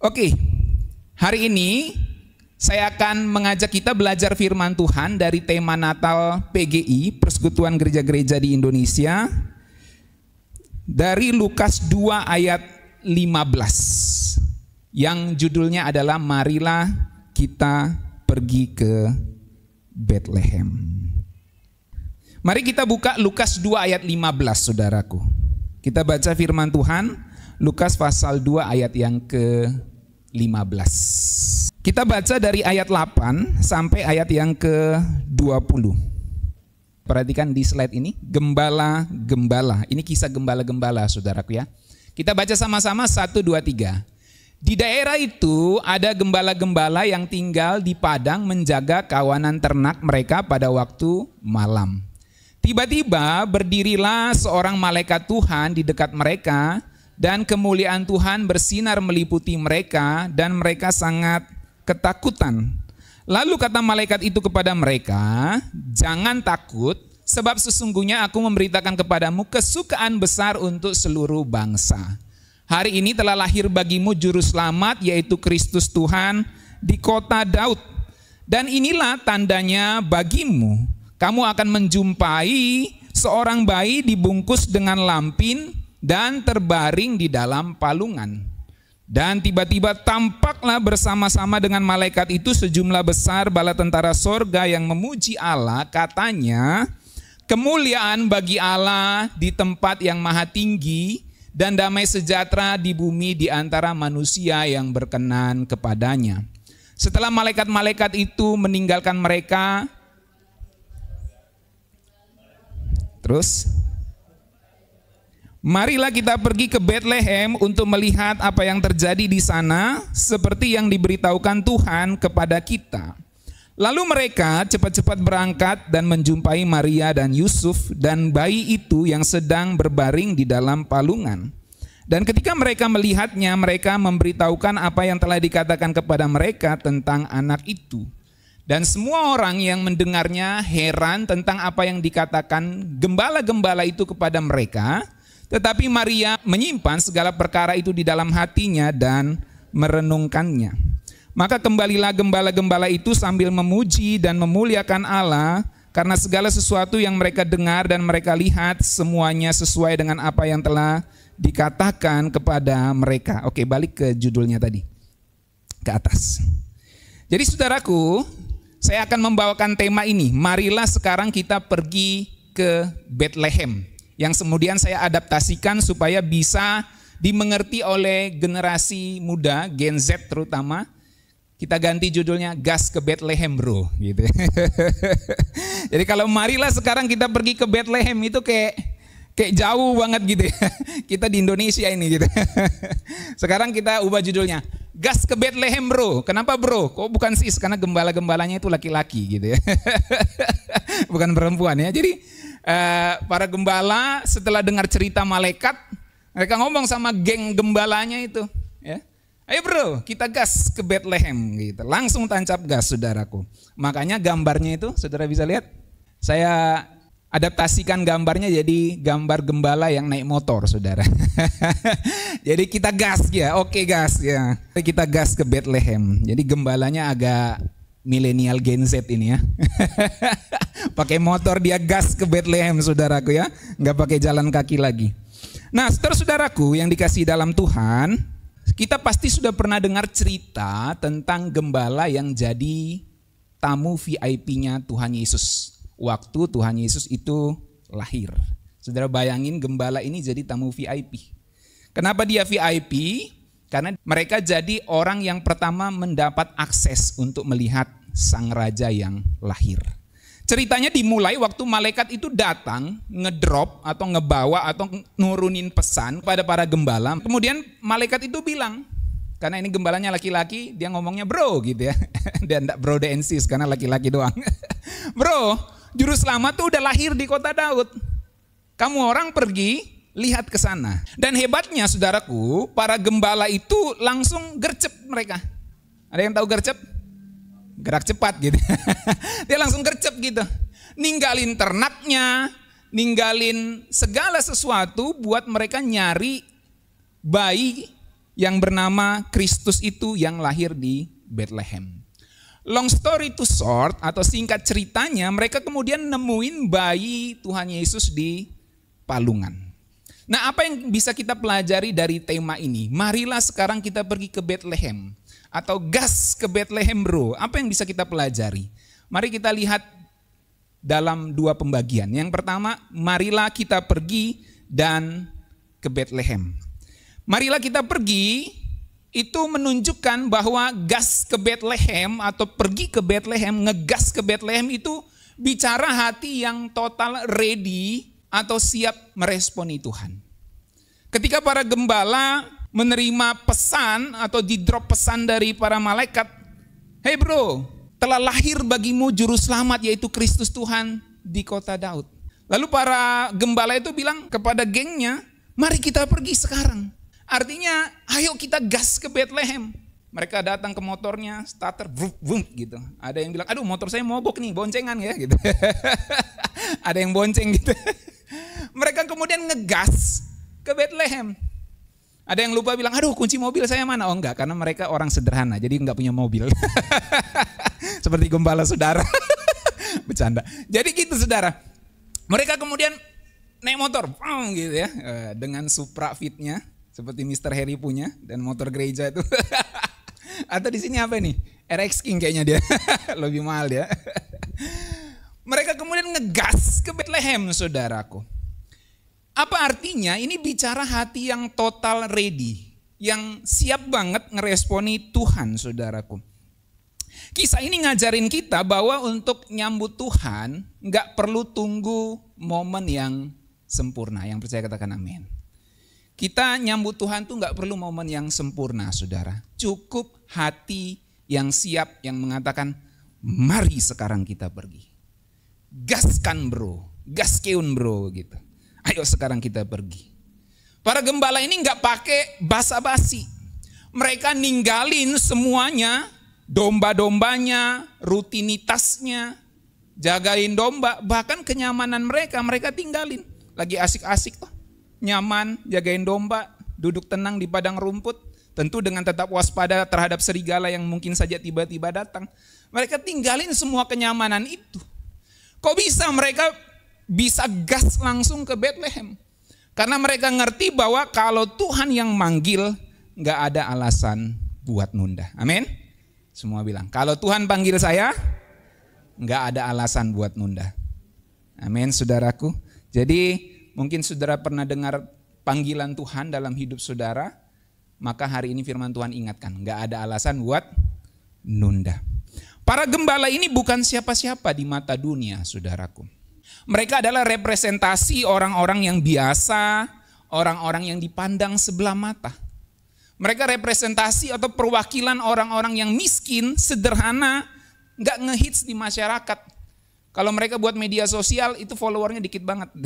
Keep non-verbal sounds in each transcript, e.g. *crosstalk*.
Oke, hari ini saya akan mengajak kita belajar firman Tuhan dari tema Natal PGI, Persekutuan Gereja-Gereja di Indonesia, dari Lukas 2 ayat 15, yang judulnya adalah Marilah kita pergi ke Bethlehem. Mari kita buka Lukas 2 ayat 15, saudaraku. Kita baca firman Tuhan, Lukas pasal 2 ayat yang ke 15. Kita baca dari ayat 8 sampai ayat yang ke-20. Perhatikan di slide ini, gembala-gembala. Ini kisah gembala-gembala, saudaraku ya. Kita baca sama-sama 1, 2, 3. Di daerah itu ada gembala-gembala yang tinggal di padang menjaga kawanan ternak mereka pada waktu malam. Tiba-tiba berdirilah seorang malaikat Tuhan di dekat mereka dan kemuliaan Tuhan bersinar meliputi mereka dan mereka sangat ketakutan. Lalu kata malaikat itu kepada mereka, "Jangan takut, sebab sesungguhnya aku memberitakan kepadamu kesukaan besar untuk seluruh bangsa. Hari ini telah lahir bagimu juru selamat yaitu Kristus Tuhan di kota Daud. Dan inilah tandanya bagimu, kamu akan menjumpai seorang bayi dibungkus dengan lampin dan terbaring di dalam palungan. Dan tiba-tiba tampaklah bersama-sama dengan malaikat itu sejumlah besar bala tentara sorga yang memuji Allah. Katanya, kemuliaan bagi Allah di tempat yang maha tinggi dan damai sejahtera di bumi di antara manusia yang berkenan kepadanya. Setelah malaikat-malaikat itu meninggalkan mereka, terus Marilah kita pergi ke Bethlehem untuk melihat apa yang terjadi di sana, seperti yang diberitahukan Tuhan kepada kita. Lalu mereka cepat-cepat berangkat dan menjumpai Maria dan Yusuf dan bayi itu yang sedang berbaring di dalam palungan. Dan ketika mereka melihatnya, mereka memberitahukan apa yang telah dikatakan kepada mereka tentang anak itu. Dan semua orang yang mendengarnya heran tentang apa yang dikatakan gembala-gembala itu kepada mereka tetapi Maria menyimpan segala perkara itu di dalam hatinya dan merenungkannya. Maka kembalilah gembala-gembala itu sambil memuji dan memuliakan Allah karena segala sesuatu yang mereka dengar dan mereka lihat semuanya sesuai dengan apa yang telah dikatakan kepada mereka. Oke, balik ke judulnya tadi. Ke atas. Jadi saudaraku, saya akan membawakan tema ini. Marilah sekarang kita pergi ke Bethlehem yang kemudian saya adaptasikan supaya bisa dimengerti oleh generasi muda, Gen Z terutama. Kita ganti judulnya Gas ke Bethlehem Bro gitu. *laughs* Jadi kalau marilah sekarang kita pergi ke Bethlehem itu kayak kayak jauh banget gitu ya. *laughs* Kita di Indonesia ini gitu. *laughs* Sekarang kita ubah judulnya. Gas ke Bethlehem bro. Kenapa bro? Kok bukan sis? Karena gembala-gembalanya itu laki-laki gitu ya. bukan perempuan ya. Jadi Eh, para gembala setelah dengar cerita malaikat, mereka ngomong sama geng gembalanya itu, ya. Ayo bro, kita gas ke Bethlehem gitu. Langsung tancap gas saudaraku. Makanya gambarnya itu saudara bisa lihat. Saya adaptasikan gambarnya jadi gambar gembala yang naik motor saudara. *laughs* jadi kita gas ya, oke gas ya. Kita gas ke Bethlehem. Jadi gembalanya agak milenial Gen Z ini ya. *laughs* pakai motor dia gas ke Bethlehem saudaraku ya, nggak pakai jalan kaki lagi. Nah, saudara-saudaraku yang dikasih dalam Tuhan, kita pasti sudah pernah dengar cerita tentang gembala yang jadi tamu VIP-nya Tuhan Yesus. Waktu Tuhan Yesus itu lahir. Saudara bayangin gembala ini jadi tamu VIP. Kenapa dia VIP? Karena mereka jadi orang yang pertama mendapat akses untuk melihat sang raja yang lahir. Ceritanya dimulai waktu malaikat itu datang, ngedrop atau ngebawa atau nurunin pesan kepada para gembala. Kemudian malaikat itu bilang, karena ini gembalanya laki-laki, dia ngomongnya bro gitu ya. *laughs* dia enggak bro densis karena laki-laki doang. *laughs* bro, juru selamat tuh udah lahir di kota Daud. Kamu orang pergi, lihat ke sana. Dan hebatnya saudaraku, para gembala itu langsung gercep mereka. Ada yang tahu gercep? gerak cepat gitu. *laughs* dia langsung gercep gitu. Ninggalin ternaknya, ninggalin segala sesuatu buat mereka nyari bayi yang bernama Kristus itu yang lahir di Bethlehem. Long story to short atau singkat ceritanya mereka kemudian nemuin bayi Tuhan Yesus di palungan. Nah, apa yang bisa kita pelajari dari tema ini? Marilah sekarang kita pergi ke Bethlehem atau gas ke Bethlehem Bro. Apa yang bisa kita pelajari? Mari kita lihat dalam dua pembagian. Yang pertama, marilah kita pergi dan ke Bethlehem. Marilah kita pergi itu menunjukkan bahwa gas ke Bethlehem atau pergi ke Bethlehem, ngegas ke Bethlehem itu bicara hati yang total ready atau siap meresponi Tuhan. Ketika para gembala menerima pesan atau di drop pesan dari para malaikat, Hei bro, telah lahir bagimu juru selamat yaitu Kristus Tuhan di kota Daud." Lalu para gembala itu bilang kepada gengnya, "Mari kita pergi sekarang." Artinya, ayo kita gas ke Bethlehem. Mereka datang ke motornya, starter, vroom, vroom, gitu. Ada yang bilang, aduh motor saya mogok nih, boncengan ya, gitu. *laughs* Ada yang bonceng gitu. *laughs* Mereka kemudian ngegas ke Bethlehem. Ada yang lupa bilang, aduh kunci mobil saya mana? Oh enggak, karena mereka orang sederhana, jadi enggak punya mobil. *laughs* Seperti gembala saudara. *laughs* Bercanda. Jadi gitu saudara. Mereka kemudian naik motor, bang, gitu ya, eh, dengan Supra fitnya, seperti Mr. Harry punya dan motor gereja itu. *laughs* Atau di sini apa nih? RX King kayaknya dia. Lebih mahal ya. Mereka kemudian ngegas ke Bethlehem, saudaraku. Apa artinya? Ini bicara hati yang total ready, yang siap banget ngeresponi Tuhan, saudaraku. Kisah ini ngajarin kita bahwa untuk nyambut Tuhan nggak perlu tunggu momen yang sempurna. Yang percaya katakan amin. Kita nyambut Tuhan tuh nggak perlu momen yang sempurna, saudara. Cukup hati yang siap yang mengatakan, mari sekarang kita pergi. Gaskan bro, gaskeun bro gitu. Ayo sekarang kita pergi. Para gembala ini nggak pakai basa-basi. Mereka ninggalin semuanya, domba-dombanya, rutinitasnya, jagain domba, bahkan kenyamanan mereka, mereka tinggalin. Lagi asik-asik tuh, nyaman, jagain domba, duduk tenang di padang rumput, Tentu dengan tetap waspada terhadap serigala yang mungkin saja tiba-tiba datang. Mereka tinggalin semua kenyamanan itu. Kok bisa mereka bisa gas langsung ke Bethlehem. Karena mereka ngerti bahwa kalau Tuhan yang manggil, nggak ada alasan buat nunda. Amin. Semua bilang, kalau Tuhan panggil saya, nggak ada alasan buat nunda. Amin, saudaraku. Jadi mungkin saudara pernah dengar panggilan Tuhan dalam hidup saudara, maka hari ini firman Tuhan ingatkan, nggak ada alasan buat nunda. Para gembala ini bukan siapa-siapa di mata dunia, saudaraku. Mereka adalah representasi orang-orang yang biasa, orang-orang yang dipandang sebelah mata. Mereka representasi atau perwakilan orang-orang yang miskin, sederhana, nggak ngehits di masyarakat. Kalau mereka buat media sosial itu followernya dikit banget. *laughs*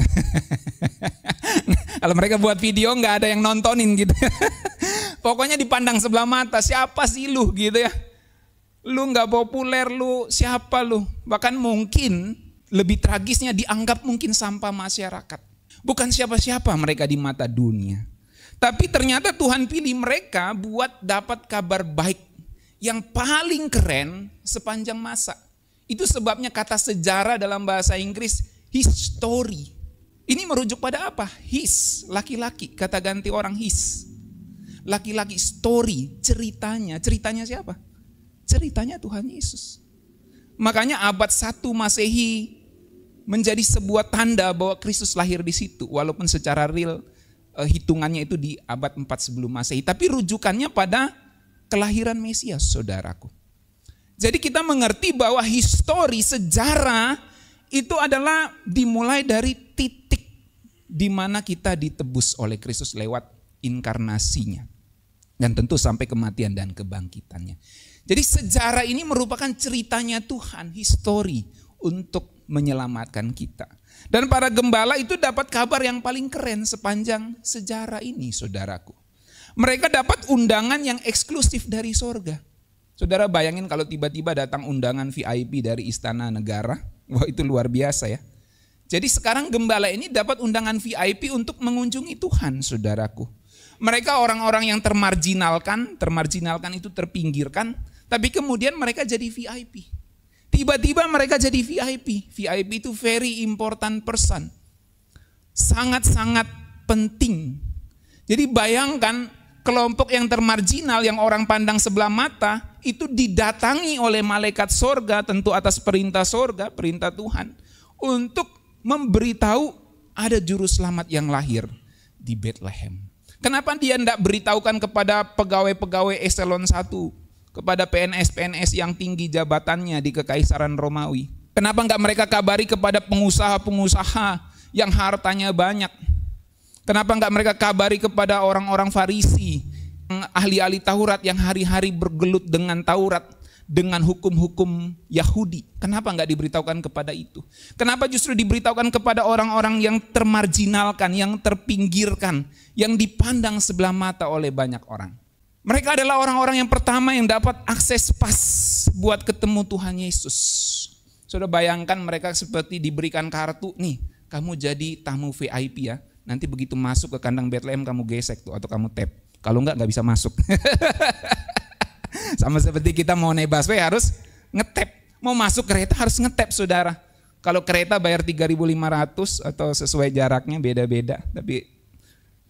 Kalau mereka buat video nggak ada yang nontonin gitu. *laughs* Pokoknya dipandang sebelah mata, siapa sih lu gitu ya. Lu nggak populer lu, siapa lu. Bahkan mungkin lebih tragisnya dianggap mungkin sampah masyarakat. Bukan siapa-siapa mereka di mata dunia. Tapi ternyata Tuhan pilih mereka buat dapat kabar baik yang paling keren sepanjang masa. Itu sebabnya kata sejarah dalam bahasa Inggris history. Ini merujuk pada apa? His, laki-laki, kata ganti orang his. Laki-laki story, ceritanya. Ceritanya siapa? Ceritanya Tuhan Yesus. Makanya abad 1 Masehi menjadi sebuah tanda bahwa Kristus lahir di situ walaupun secara real uh, hitungannya itu di abad 4 sebelum Masehi tapi rujukannya pada kelahiran Mesias saudaraku. Jadi kita mengerti bahwa histori sejarah itu adalah dimulai dari titik di mana kita ditebus oleh Kristus lewat inkarnasinya dan tentu sampai kematian dan kebangkitannya. Jadi sejarah ini merupakan ceritanya Tuhan, histori untuk menyelamatkan kita. Dan para gembala itu dapat kabar yang paling keren sepanjang sejarah ini saudaraku. Mereka dapat undangan yang eksklusif dari sorga. Saudara bayangin kalau tiba-tiba datang undangan VIP dari istana negara. Wah itu luar biasa ya. Jadi sekarang gembala ini dapat undangan VIP untuk mengunjungi Tuhan saudaraku. Mereka orang-orang yang termarginalkan, termarginalkan itu terpinggirkan. Tapi kemudian mereka jadi VIP. Tiba-tiba mereka jadi VIP. VIP itu very important person. Sangat-sangat penting. Jadi bayangkan kelompok yang termarginal yang orang pandang sebelah mata itu didatangi oleh malaikat sorga tentu atas perintah sorga, perintah Tuhan untuk memberitahu ada juru selamat yang lahir di Bethlehem. Kenapa dia tidak beritahukan kepada pegawai-pegawai eselon 1, kepada PNS-PNS yang tinggi jabatannya di Kekaisaran Romawi? Kenapa nggak mereka kabari kepada pengusaha-pengusaha yang hartanya banyak? Kenapa nggak mereka kabari kepada orang-orang Farisi, ahli-ahli Taurat yang hari-hari bergelut dengan Taurat, dengan hukum-hukum Yahudi? Kenapa nggak diberitahukan kepada itu? Kenapa justru diberitahukan kepada orang-orang yang termarginalkan, yang terpinggirkan, yang dipandang sebelah mata oleh banyak orang? Mereka adalah orang-orang yang pertama yang dapat akses pas buat ketemu Tuhan Yesus. Sudah bayangkan mereka seperti diberikan kartu, nih kamu jadi tamu VIP ya. Nanti begitu masuk ke kandang Bethlehem kamu gesek tuh atau kamu tap. Kalau enggak enggak bisa masuk. *laughs* Sama seperti kita mau naik busway harus ngetap. Mau masuk kereta harus ngetap saudara. Kalau kereta bayar 3.500 atau sesuai jaraknya beda-beda. Tapi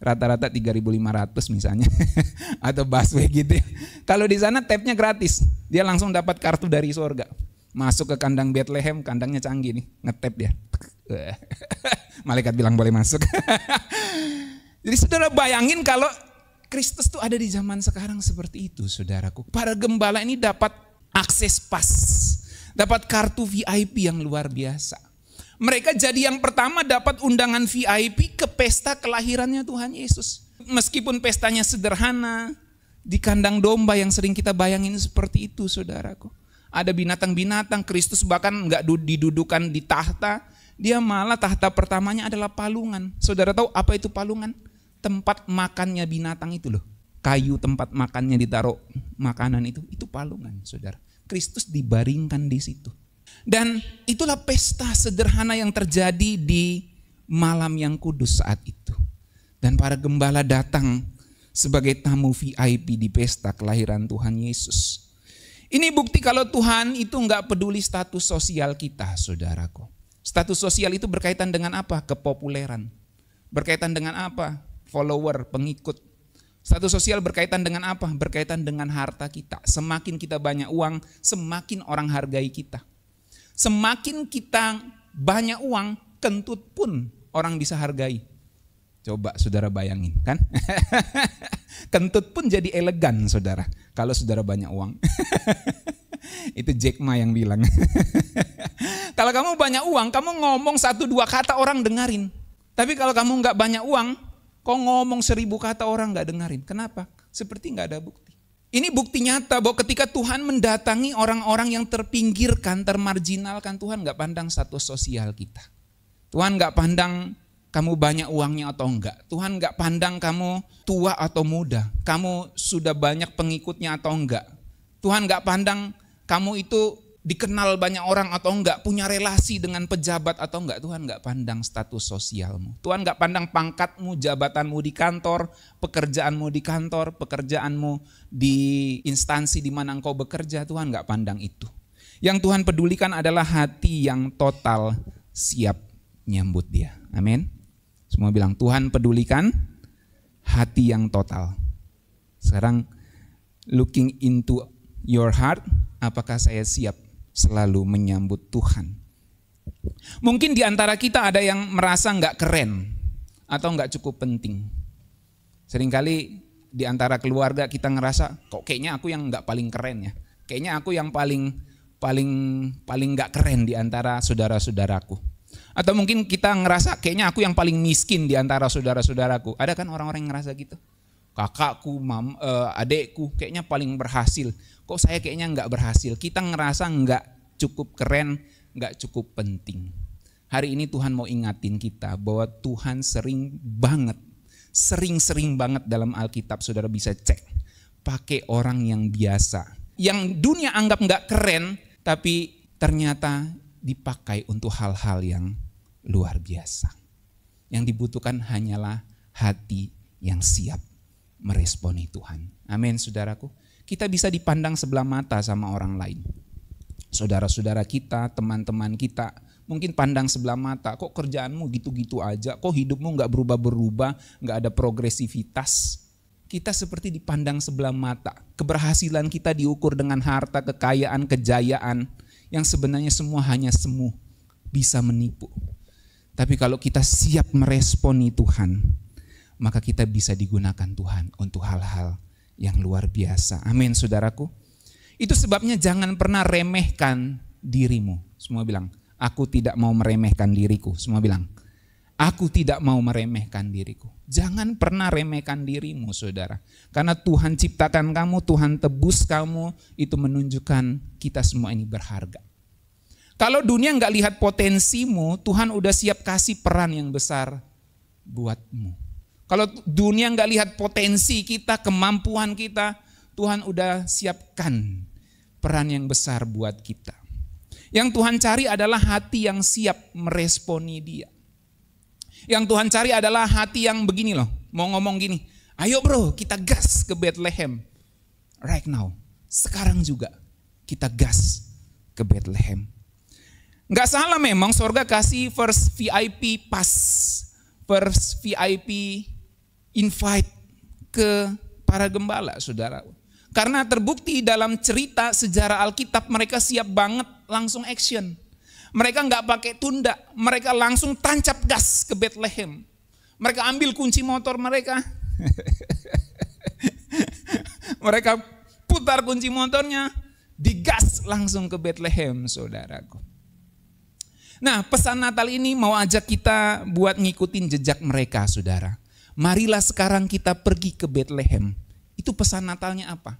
rata-rata 3.500 misalnya *laughs* atau busway gitu. Kalau di sana tapnya gratis, dia langsung dapat kartu dari surga, Masuk ke kandang Bethlehem, kandangnya canggih nih, ngetep dia. *laughs* Malaikat bilang boleh masuk. *laughs* Jadi saudara bayangin kalau Kristus tuh ada di zaman sekarang seperti itu saudaraku. Para gembala ini dapat akses pas, dapat kartu VIP yang luar biasa mereka jadi yang pertama dapat undangan VIP ke pesta kelahirannya Tuhan Yesus. Meskipun pestanya sederhana, di kandang domba yang sering kita bayangin seperti itu saudaraku. Ada binatang-binatang, Kristus bahkan nggak didudukan di tahta, dia malah tahta pertamanya adalah palungan. Saudara tahu apa itu palungan? Tempat makannya binatang itu loh. Kayu tempat makannya ditaruh makanan itu, itu palungan saudara. Kristus dibaringkan di situ dan itulah pesta sederhana yang terjadi di malam yang kudus saat itu. Dan para gembala datang sebagai tamu VIP di pesta kelahiran Tuhan Yesus. Ini bukti kalau Tuhan itu nggak peduli status sosial kita, saudaraku. Status sosial itu berkaitan dengan apa? Kepopuleran. Berkaitan dengan apa? Follower, pengikut. Status sosial berkaitan dengan apa? Berkaitan dengan harta kita. Semakin kita banyak uang, semakin orang hargai kita. Semakin kita banyak uang, kentut pun orang bisa hargai. Coba saudara bayangin kan. *laughs* kentut pun jadi elegan saudara. Kalau saudara banyak uang. *laughs* Itu Jack Ma yang bilang. *laughs* kalau kamu banyak uang, kamu ngomong satu dua kata orang dengerin. Tapi kalau kamu nggak banyak uang, kok ngomong seribu kata orang nggak dengerin. Kenapa? Seperti nggak ada bukti. Ini bukti nyata bahwa ketika Tuhan mendatangi orang-orang yang terpinggirkan, termarginalkan, Tuhan nggak pandang status sosial kita. Tuhan nggak pandang kamu banyak uangnya atau enggak. Tuhan nggak pandang kamu tua atau muda, kamu sudah banyak pengikutnya atau enggak. Tuhan nggak pandang kamu itu dikenal banyak orang atau enggak, punya relasi dengan pejabat atau enggak, Tuhan enggak pandang status sosialmu. Tuhan enggak pandang pangkatmu, jabatanmu di kantor, pekerjaanmu di kantor, pekerjaanmu di instansi di mana engkau bekerja, Tuhan enggak pandang itu. Yang Tuhan pedulikan adalah hati yang total siap nyambut dia. Amin. Semua bilang Tuhan pedulikan hati yang total. Sekarang looking into your heart, apakah saya siap selalu menyambut Tuhan. Mungkin di antara kita ada yang merasa nggak keren atau nggak cukup penting. Seringkali di antara keluarga kita ngerasa kok kayaknya aku yang nggak paling keren ya. Kayaknya aku yang paling paling paling nggak keren di antara saudara-saudaraku. Atau mungkin kita ngerasa kayaknya aku yang paling miskin di antara saudara-saudaraku. Ada kan orang-orang yang ngerasa gitu? Kakakku, mam, eh, adekku kayaknya paling berhasil kok saya kayaknya nggak berhasil. Kita ngerasa nggak cukup keren, nggak cukup penting. Hari ini Tuhan mau ingatin kita bahwa Tuhan sering banget, sering-sering banget dalam Alkitab saudara bisa cek. Pakai orang yang biasa. Yang dunia anggap nggak keren, tapi ternyata dipakai untuk hal-hal yang luar biasa. Yang dibutuhkan hanyalah hati yang siap meresponi Tuhan. Amin, saudaraku kita bisa dipandang sebelah mata sama orang lain. Saudara-saudara kita, teman-teman kita, mungkin pandang sebelah mata, kok kerjaanmu gitu-gitu aja, kok hidupmu nggak berubah-berubah, nggak ada progresivitas. Kita seperti dipandang sebelah mata. Keberhasilan kita diukur dengan harta, kekayaan, kejayaan, yang sebenarnya semua hanya semu, bisa menipu. Tapi kalau kita siap meresponi Tuhan, maka kita bisa digunakan Tuhan untuk hal-hal yang luar biasa. Amin, saudaraku. Itu sebabnya jangan pernah remehkan dirimu. Semua bilang, aku tidak mau meremehkan diriku. Semua bilang, aku tidak mau meremehkan diriku. Jangan pernah remehkan dirimu, saudara. Karena Tuhan ciptakan kamu, Tuhan tebus kamu, itu menunjukkan kita semua ini berharga. Kalau dunia nggak lihat potensimu, Tuhan udah siap kasih peran yang besar buatmu. Kalau dunia nggak lihat potensi kita, kemampuan kita, Tuhan udah siapkan peran yang besar buat kita. Yang Tuhan cari adalah hati yang siap meresponi dia. Yang Tuhan cari adalah hati yang begini loh, mau ngomong gini, ayo bro kita gas ke Bethlehem right now, sekarang juga kita gas ke Bethlehem. Nggak salah memang sorga kasih first VIP pass, first VIP invite ke para gembala, saudara. Karena terbukti dalam cerita sejarah Alkitab mereka siap banget langsung action. Mereka nggak pakai tunda, mereka langsung tancap gas ke Bethlehem. Mereka ambil kunci motor mereka. *laughs* mereka putar kunci motornya, digas langsung ke Bethlehem, saudaraku. Nah, pesan Natal ini mau ajak kita buat ngikutin jejak mereka, saudara marilah sekarang kita pergi ke Bethlehem. Itu pesan Natalnya apa?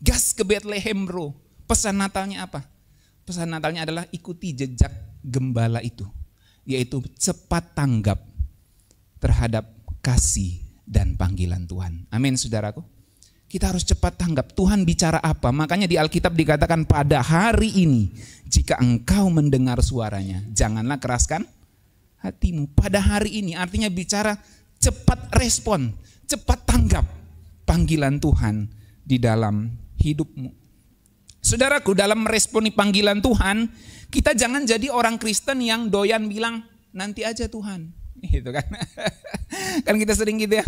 Gas ke Bethlehem bro. Pesan Natalnya apa? Pesan Natalnya adalah ikuti jejak gembala itu. Yaitu cepat tanggap terhadap kasih dan panggilan Tuhan. Amin saudaraku. Kita harus cepat tanggap. Tuhan bicara apa? Makanya di Alkitab dikatakan pada hari ini jika engkau mendengar suaranya, janganlah keraskan hatimu. Pada hari ini artinya bicara cepat respon, cepat tanggap panggilan Tuhan di dalam hidupmu. Saudaraku, dalam meresponi panggilan Tuhan, kita jangan jadi orang Kristen yang doyan bilang, nanti aja Tuhan. *laughs* Gitu kan. *laughs* kan kita sering gitu ya.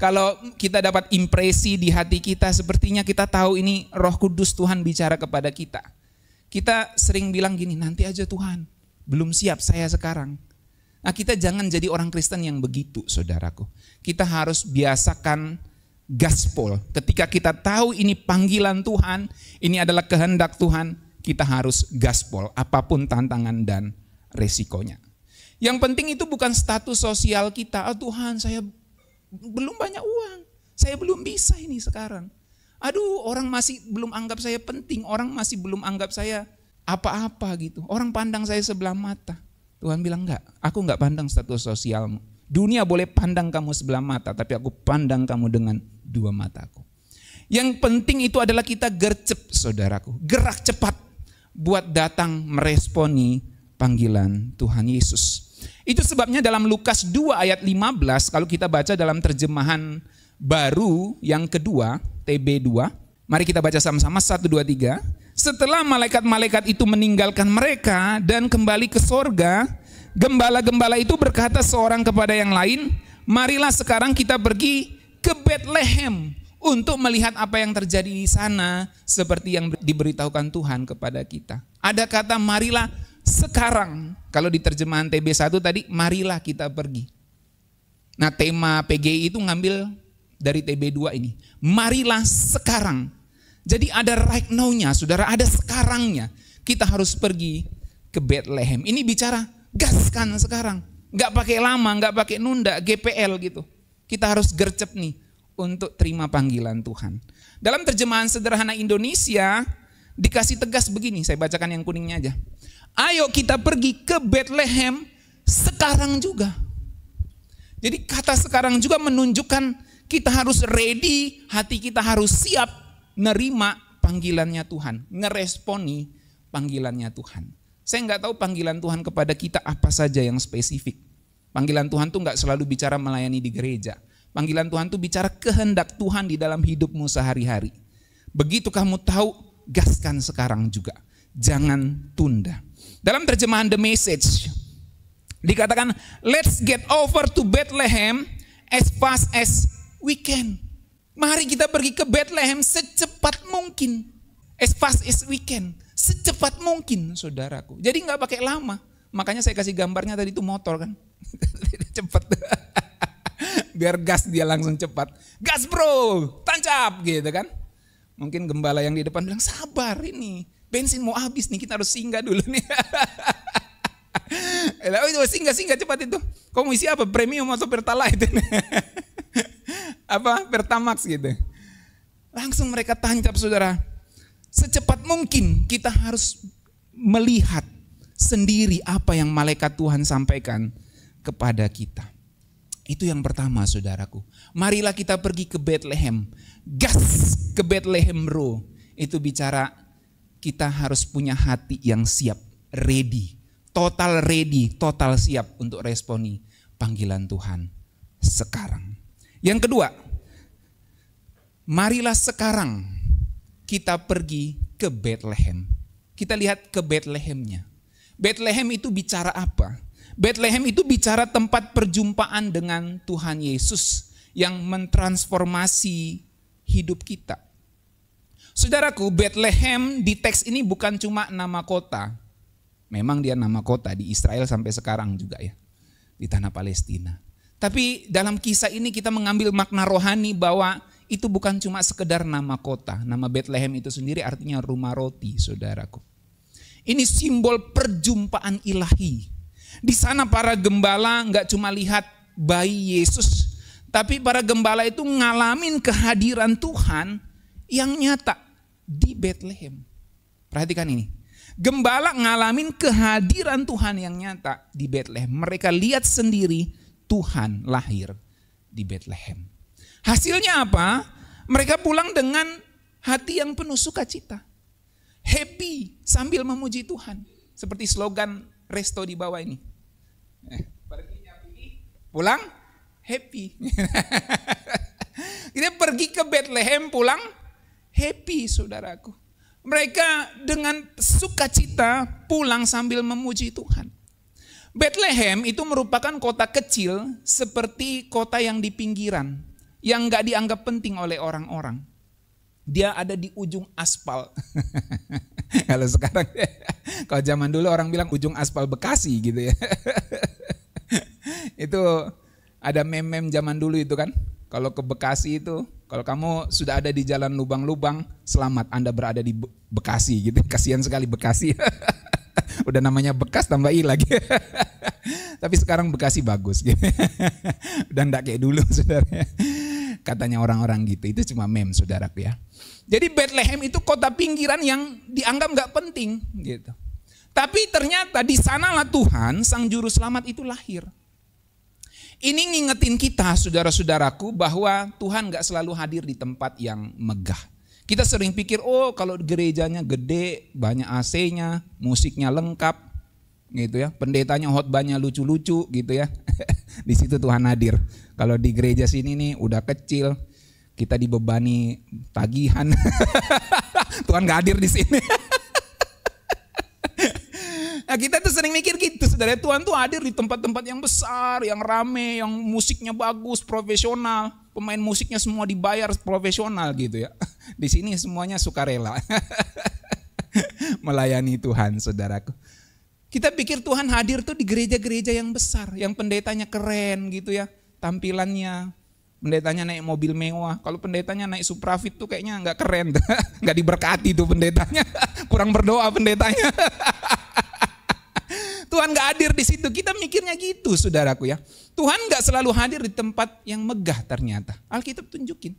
Kalau kita dapat impresi di hati kita, sepertinya kita tahu ini roh kudus Tuhan bicara kepada kita. Kita sering bilang gini, nanti aja Tuhan. Belum siap saya sekarang. Nah, kita jangan jadi orang Kristen yang begitu, saudaraku. Kita harus biasakan gaspol. Ketika kita tahu ini panggilan Tuhan, ini adalah kehendak Tuhan, kita harus gaspol apapun tantangan dan resikonya. Yang penting itu bukan status sosial kita. Oh Tuhan, saya belum banyak uang. Saya belum bisa ini sekarang. Aduh, orang masih belum anggap saya penting. Orang masih belum anggap saya apa-apa gitu. Orang pandang saya sebelah mata. Tuhan bilang enggak, aku enggak pandang status sosialmu. Dunia boleh pandang kamu sebelah mata, tapi aku pandang kamu dengan dua mataku. Yang penting itu adalah kita gercep saudaraku, gerak cepat buat datang meresponi panggilan Tuhan Yesus. Itu sebabnya dalam Lukas 2 ayat 15 kalau kita baca dalam terjemahan baru yang kedua TB2, mari kita baca sama-sama 1 2 3. Setelah malaikat-malaikat itu meninggalkan mereka dan kembali ke sorga, gembala-gembala itu berkata seorang kepada yang lain, marilah sekarang kita pergi ke Bethlehem untuk melihat apa yang terjadi di sana seperti yang diberitahukan Tuhan kepada kita. Ada kata marilah sekarang. Kalau di terjemahan TB1 tadi marilah kita pergi. Nah tema PGI itu ngambil dari TB2 ini. Marilah sekarang. Jadi ada right now-nya, saudara, ada sekarangnya. Kita harus pergi ke Bethlehem. Ini bicara gaskan sekarang. Gak pakai lama, gak pakai nunda, GPL gitu. Kita harus gercep nih untuk terima panggilan Tuhan. Dalam terjemahan sederhana Indonesia, dikasih tegas begini, saya bacakan yang kuningnya aja. Ayo kita pergi ke Bethlehem sekarang juga. Jadi kata sekarang juga menunjukkan kita harus ready, hati kita harus siap nerima panggilannya Tuhan, ngeresponi panggilannya Tuhan. Saya nggak tahu panggilan Tuhan kepada kita apa saja yang spesifik. Panggilan Tuhan tuh nggak selalu bicara melayani di gereja. Panggilan Tuhan tuh bicara kehendak Tuhan di dalam hidupmu sehari-hari. Begitu kamu tahu, gaskan sekarang juga. Jangan tunda. Dalam terjemahan The Message, dikatakan, let's get over to Bethlehem as fast as we can. Mari kita pergi ke Bethlehem secepat mungkin. As fast as we can. Secepat mungkin, saudaraku. Jadi nggak pakai lama. Makanya saya kasih gambarnya tadi itu motor kan. *laughs* cepat. *laughs* Biar gas dia langsung cepat. Gas bro, tancap gitu kan. Mungkin gembala yang di depan bilang sabar ini. Bensin mau habis nih, kita harus singgah dulu nih. Lalu *laughs* oh, singgah-singgah cepat itu. Kamu isi apa? Premium atau Pertalite? apa pertamax gitu. Langsung mereka tancap saudara. Secepat mungkin kita harus melihat sendiri apa yang malaikat Tuhan sampaikan kepada kita. Itu yang pertama saudaraku. Marilah kita pergi ke Bethlehem. Gas ke Bethlehem Bro. Itu bicara kita harus punya hati yang siap, ready. Total ready, total siap untuk responi panggilan Tuhan sekarang. Yang kedua, marilah sekarang kita pergi ke Bethlehem. Kita lihat ke Bethlehemnya. Bethlehem itu bicara apa? Bethlehem itu bicara tempat perjumpaan dengan Tuhan Yesus yang mentransformasi hidup kita. Saudaraku, Bethlehem di teks ini bukan cuma nama kota. Memang dia nama kota di Israel sampai sekarang juga ya. Di tanah Palestina. Tapi dalam kisah ini kita mengambil makna rohani bahwa itu bukan cuma sekedar nama kota. Nama Bethlehem itu sendiri artinya rumah roti, saudaraku. Ini simbol perjumpaan ilahi. Di sana para gembala nggak cuma lihat bayi Yesus, tapi para gembala itu ngalamin kehadiran Tuhan yang nyata di Bethlehem. Perhatikan ini. Gembala ngalamin kehadiran Tuhan yang nyata di Bethlehem. Mereka lihat sendiri Tuhan lahir di Bethlehem. Hasilnya apa? Mereka pulang dengan hati yang penuh sukacita. Happy sambil memuji Tuhan. Seperti slogan resto di bawah ini. Eh, pulang happy. Kita *laughs* pergi ke Bethlehem pulang happy saudaraku. Mereka dengan sukacita pulang sambil memuji Tuhan. Bethlehem itu merupakan kota kecil seperti kota yang di pinggiran, yang nggak dianggap penting oleh orang-orang. Dia ada di ujung aspal. *laughs* kalau sekarang, *laughs* kalau zaman dulu orang bilang ujung aspal Bekasi gitu ya. *laughs* itu ada meme-meme zaman dulu itu kan. Kalau ke Bekasi itu, kalau kamu sudah ada di jalan lubang-lubang, selamat Anda berada di Bekasi gitu. Kasihan sekali Bekasi. *laughs* Udah namanya bekas tambah i lagi. *laughs* Tapi sekarang Bekasi bagus. Gitu. *laughs* Udah enggak kayak dulu saudara. Katanya orang-orang gitu. Itu cuma meme saudaraku ya. Jadi Bethlehem itu kota pinggiran yang dianggap nggak penting gitu. Tapi ternyata di sanalah Tuhan sang juru selamat itu lahir. Ini ngingetin kita saudara-saudaraku bahwa Tuhan nggak selalu hadir di tempat yang megah. Kita sering pikir, oh kalau gerejanya gede, banyak AC-nya, musiknya lengkap, gitu ya. Pendetanya hot, banyak lucu-lucu gitu ya. *laughs* di situ Tuhan hadir. Kalau di gereja sini nih udah kecil, kita dibebani tagihan. *laughs* Tuhan gak hadir di sini. *laughs* Nah, kita tuh sering mikir gitu, saudara. Tuhan tuh hadir di tempat-tempat yang besar, yang rame, yang musiknya bagus, profesional pemain musiknya semua dibayar profesional gitu ya. *laughs* Di sini semuanya sukarela. *laughs* Melayani Tuhan, saudaraku. Kita pikir Tuhan hadir tuh di gereja-gereja yang besar, yang pendetanya keren gitu ya, tampilannya. Pendetanya naik mobil mewah. Kalau pendetanya naik Suprafit tuh kayaknya nggak keren, *laughs* nggak diberkati tuh pendetanya. Kurang berdoa pendetanya. Tuhan gak hadir di situ. Kita mikirnya gitu saudaraku ya. Tuhan gak selalu hadir di tempat yang megah ternyata. Alkitab tunjukin.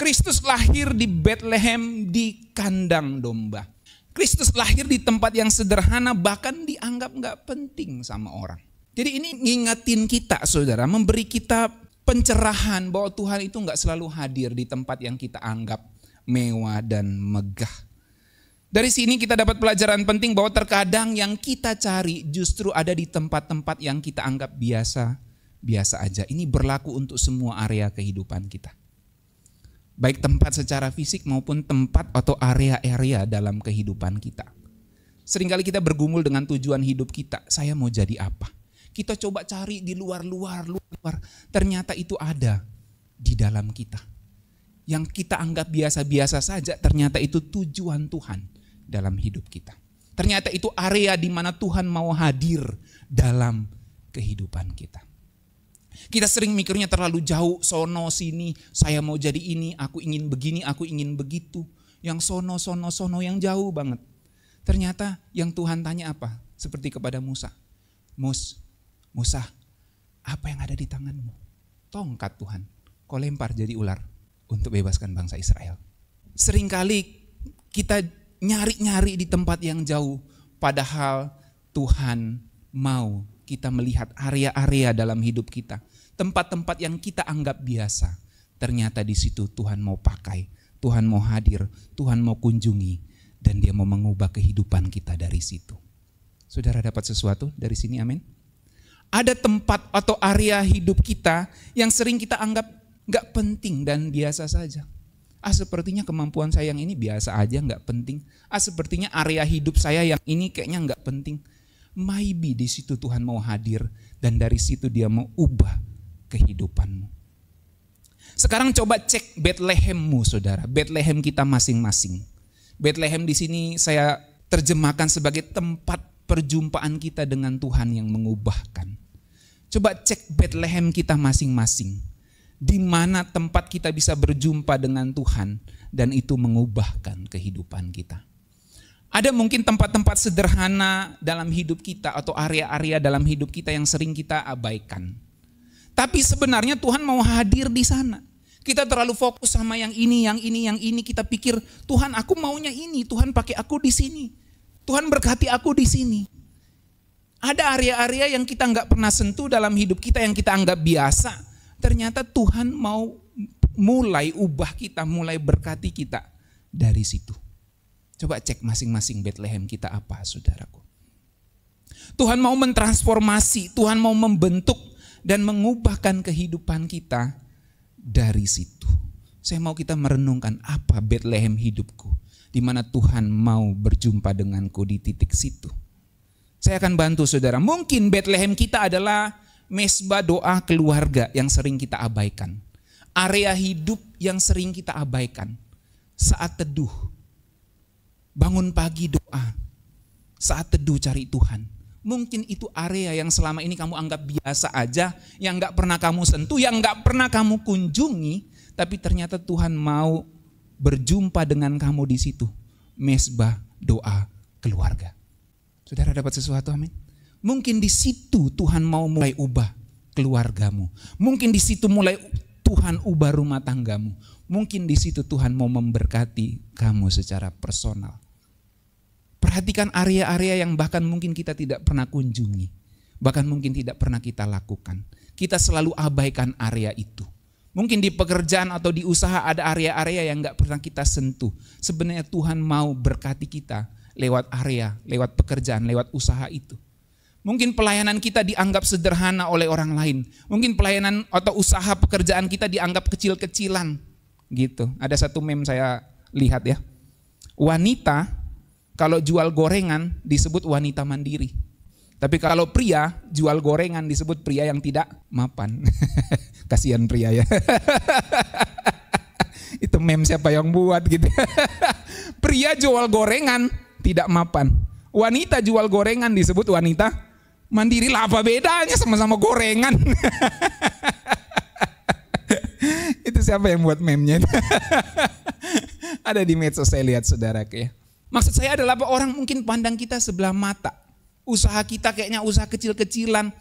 Kristus lahir di Bethlehem di kandang domba. Kristus lahir di tempat yang sederhana bahkan dianggap nggak penting sama orang. Jadi ini ngingetin kita saudara, memberi kita pencerahan bahwa Tuhan itu nggak selalu hadir di tempat yang kita anggap mewah dan megah. Dari sini kita dapat pelajaran penting bahwa terkadang yang kita cari justru ada di tempat-tempat yang kita anggap biasa, biasa aja. Ini berlaku untuk semua area kehidupan kita. Baik tempat secara fisik maupun tempat atau area-area dalam kehidupan kita. Seringkali kita bergumul dengan tujuan hidup kita, saya mau jadi apa? Kita coba cari di luar-luar, luar. Ternyata itu ada di dalam kita. Yang kita anggap biasa-biasa saja ternyata itu tujuan Tuhan dalam hidup kita. Ternyata itu area di mana Tuhan mau hadir dalam kehidupan kita. Kita sering mikirnya terlalu jauh, sono sini, saya mau jadi ini, aku ingin begini, aku ingin begitu. Yang sono, sono, sono, yang jauh banget. Ternyata yang Tuhan tanya apa? Seperti kepada Musa. Mus, Musa, apa yang ada di tanganmu? Tongkat Tuhan, kau lempar jadi ular untuk bebaskan bangsa Israel. Seringkali kita nyari-nyari di tempat yang jauh, padahal Tuhan mau kita melihat area-area dalam hidup kita, tempat-tempat yang kita anggap biasa. Ternyata di situ Tuhan mau pakai, Tuhan mau hadir, Tuhan mau kunjungi, dan Dia mau mengubah kehidupan kita dari situ. Saudara dapat sesuatu dari sini, amin. Ada tempat atau area hidup kita yang sering kita anggap gak penting dan biasa saja. Ah sepertinya kemampuan saya yang ini biasa aja nggak penting. Ah sepertinya area hidup saya yang ini kayaknya nggak penting. Maybe di situ Tuhan mau hadir dan dari situ dia mau ubah kehidupanmu. Sekarang coba cek Betlehemmu saudara. Betlehem kita masing-masing. Betlehem di sini saya terjemahkan sebagai tempat perjumpaan kita dengan Tuhan yang mengubahkan. Coba cek Betlehem kita masing-masing di mana tempat kita bisa berjumpa dengan Tuhan dan itu mengubahkan kehidupan kita. Ada mungkin tempat-tempat sederhana dalam hidup kita atau area-area dalam hidup kita yang sering kita abaikan. Tapi sebenarnya Tuhan mau hadir di sana. Kita terlalu fokus sama yang ini, yang ini, yang ini. Kita pikir, Tuhan aku maunya ini, Tuhan pakai aku di sini. Tuhan berkati aku di sini. Ada area-area yang kita nggak pernah sentuh dalam hidup kita yang kita anggap biasa ternyata Tuhan mau mulai ubah kita, mulai berkati kita dari situ. Coba cek masing-masing Bethlehem kita apa, saudaraku. Tuhan mau mentransformasi, Tuhan mau membentuk dan mengubahkan kehidupan kita dari situ. Saya mau kita merenungkan apa Bethlehem hidupku, di mana Tuhan mau berjumpa denganku di titik situ. Saya akan bantu saudara. Mungkin Bethlehem kita adalah mesbah doa keluarga yang sering kita abaikan. Area hidup yang sering kita abaikan. Saat teduh, bangun pagi doa. Saat teduh cari Tuhan. Mungkin itu area yang selama ini kamu anggap biasa aja, yang nggak pernah kamu sentuh, yang nggak pernah kamu kunjungi, tapi ternyata Tuhan mau berjumpa dengan kamu di situ. Mesbah doa keluarga. Saudara dapat sesuatu, amin. Mungkin di situ Tuhan mau mulai ubah keluargamu. Mungkin di situ mulai Tuhan ubah rumah tanggamu. Mungkin di situ Tuhan mau memberkati kamu secara personal. Perhatikan area-area yang bahkan mungkin kita tidak pernah kunjungi. Bahkan mungkin tidak pernah kita lakukan. Kita selalu abaikan area itu. Mungkin di pekerjaan atau di usaha ada area-area yang nggak pernah kita sentuh. Sebenarnya Tuhan mau berkati kita lewat area, lewat pekerjaan, lewat usaha itu. Mungkin pelayanan kita dianggap sederhana oleh orang lain. Mungkin pelayanan atau usaha pekerjaan kita dianggap kecil-kecilan. Gitu. Ada satu meme saya lihat ya. Wanita kalau jual gorengan disebut wanita mandiri. Tapi kalau pria jual gorengan disebut pria yang tidak mapan. *laughs* Kasihan pria ya. *laughs* Itu meme siapa yang buat gitu. *laughs* pria jual gorengan tidak mapan. Wanita jual gorengan disebut wanita Mandiri lah apa bedanya sama-sama gorengan. *laughs* itu siapa yang buat memnya? *laughs* Ada di medsos saya lihat saudara ya. Maksud saya adalah apa orang mungkin pandang kita sebelah mata. Usaha kita kayaknya usaha kecil-kecilan.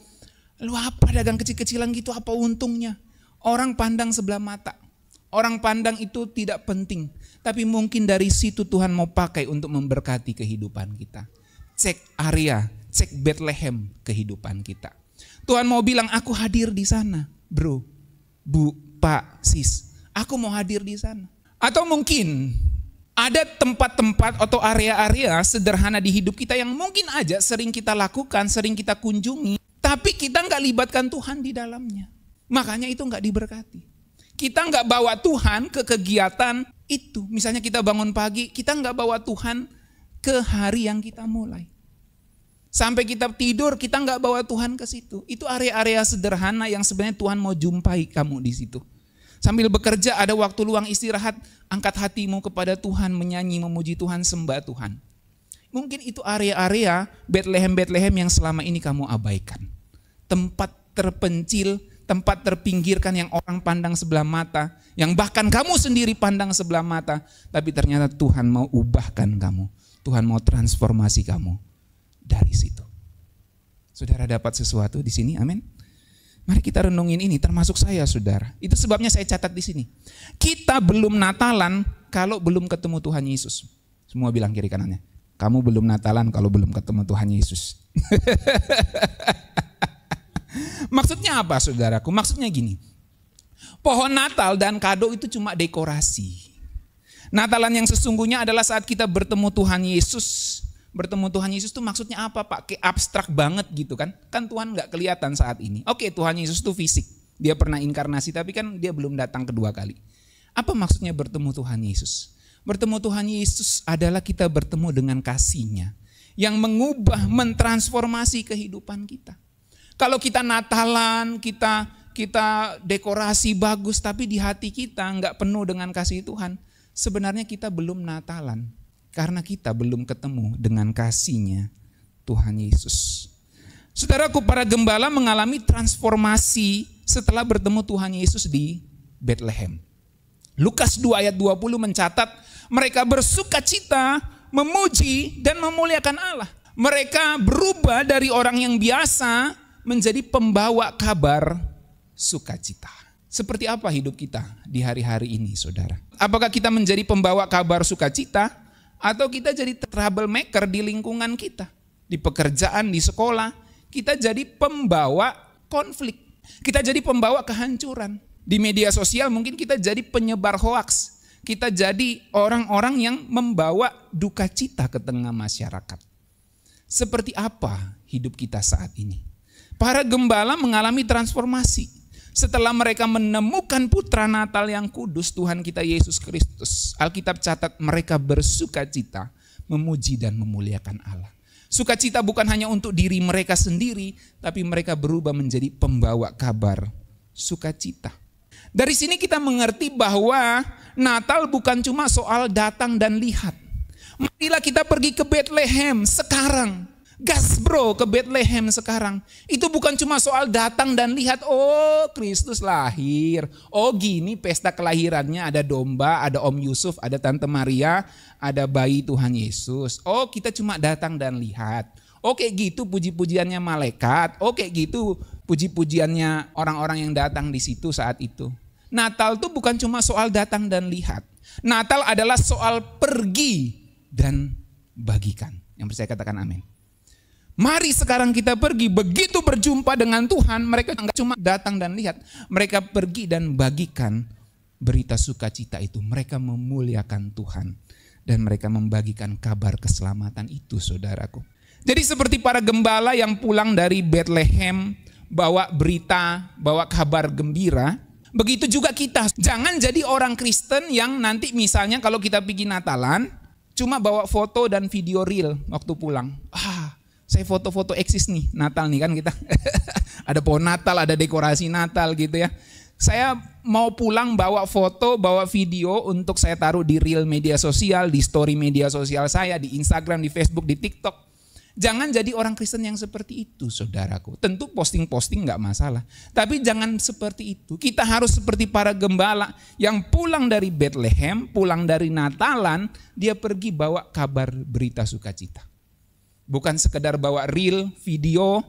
Lu apa dagang kecil-kecilan gitu apa untungnya? Orang pandang sebelah mata. Orang pandang itu tidak penting. Tapi mungkin dari situ Tuhan mau pakai untuk memberkati kehidupan kita. Cek area cek Bethlehem kehidupan kita. Tuhan mau bilang, aku hadir di sana, bro, bu, pak, sis. Aku mau hadir di sana. Atau mungkin ada tempat-tempat atau area-area sederhana di hidup kita yang mungkin aja sering kita lakukan, sering kita kunjungi, tapi kita nggak libatkan Tuhan di dalamnya. Makanya itu nggak diberkati. Kita nggak bawa Tuhan ke kegiatan itu. Misalnya kita bangun pagi, kita nggak bawa Tuhan ke hari yang kita mulai. Sampai kita tidur, kita nggak bawa Tuhan ke situ. Itu area-area sederhana yang sebenarnya Tuhan mau jumpai kamu di situ. Sambil bekerja ada waktu luang istirahat, angkat hatimu kepada Tuhan, menyanyi, memuji Tuhan, sembah Tuhan. Mungkin itu area-area Bethlehem-Bethlehem yang selama ini kamu abaikan. Tempat terpencil, tempat terpinggirkan yang orang pandang sebelah mata, yang bahkan kamu sendiri pandang sebelah mata, tapi ternyata Tuhan mau ubahkan kamu. Tuhan mau transformasi kamu dari situ. Saudara dapat sesuatu di sini, amin. Mari kita renungin ini, termasuk saya saudara. Itu sebabnya saya catat di sini. Kita belum Natalan kalau belum ketemu Tuhan Yesus. Semua bilang kiri kanannya. Kamu belum Natalan kalau belum ketemu Tuhan Yesus. *laughs* Maksudnya apa saudaraku? Maksudnya gini. Pohon Natal dan kado itu cuma dekorasi. Natalan yang sesungguhnya adalah saat kita bertemu Tuhan Yesus bertemu Tuhan Yesus tuh maksudnya apa Pak? Kayak abstrak banget gitu kan. Kan Tuhan nggak kelihatan saat ini. Oke Tuhan Yesus tuh fisik. Dia pernah inkarnasi tapi kan dia belum datang kedua kali. Apa maksudnya bertemu Tuhan Yesus? Bertemu Tuhan Yesus adalah kita bertemu dengan kasihnya. Yang mengubah, mentransformasi kehidupan kita. Kalau kita Natalan, kita kita dekorasi bagus tapi di hati kita nggak penuh dengan kasih Tuhan. Sebenarnya kita belum Natalan karena kita belum ketemu dengan kasihnya Tuhan Yesus. Saudaraku para gembala mengalami transformasi setelah bertemu Tuhan Yesus di Bethlehem. Lukas 2 ayat 20 mencatat mereka bersuka cita, memuji dan memuliakan Allah. Mereka berubah dari orang yang biasa menjadi pembawa kabar sukacita. Seperti apa hidup kita di hari-hari ini, saudara? Apakah kita menjadi pembawa kabar sukacita atau kita jadi troublemaker di lingkungan kita, di pekerjaan, di sekolah. Kita jadi pembawa konflik. Kita jadi pembawa kehancuran. Di media sosial mungkin kita jadi penyebar hoaks. Kita jadi orang-orang yang membawa duka cita ke tengah masyarakat. Seperti apa hidup kita saat ini? Para gembala mengalami transformasi setelah mereka menemukan putra Natal yang kudus Tuhan kita Yesus Kristus. Alkitab catat mereka bersuka cita memuji dan memuliakan Allah. Sukacita bukan hanya untuk diri mereka sendiri, tapi mereka berubah menjadi pembawa kabar sukacita. Dari sini kita mengerti bahwa Natal bukan cuma soal datang dan lihat. Marilah kita pergi ke Bethlehem sekarang. Gas bro ke Bethlehem sekarang. Itu bukan cuma soal datang dan lihat, oh Kristus lahir. Oh gini pesta kelahirannya ada domba, ada Om Yusuf, ada Tante Maria, ada bayi Tuhan Yesus. Oh kita cuma datang dan lihat. Oke oh, gitu puji-pujiannya malaikat. Oke oh, gitu puji-pujiannya orang-orang yang datang di situ saat itu. Natal tuh bukan cuma soal datang dan lihat. Natal adalah soal pergi dan bagikan. Yang saya katakan amin. Mari sekarang kita pergi. Begitu berjumpa dengan Tuhan, mereka nggak cuma datang dan lihat. Mereka pergi dan bagikan berita sukacita itu. Mereka memuliakan Tuhan. Dan mereka membagikan kabar keselamatan itu, saudaraku. Jadi seperti para gembala yang pulang dari Bethlehem, bawa berita, bawa kabar gembira, begitu juga kita. Jangan jadi orang Kristen yang nanti misalnya kalau kita pergi Natalan, cuma bawa foto dan video real waktu pulang. Ah, saya foto-foto eksis nih Natal nih kan kita *laughs* ada pohon Natal ada dekorasi Natal gitu ya saya mau pulang bawa foto bawa video untuk saya taruh di real media sosial di story media sosial saya di Instagram di Facebook di TikTok Jangan jadi orang Kristen yang seperti itu, saudaraku. Tentu posting-posting nggak masalah, tapi jangan seperti itu. Kita harus seperti para gembala yang pulang dari Bethlehem, pulang dari Natalan, dia pergi bawa kabar berita sukacita. Bukan sekedar bawa reel, video,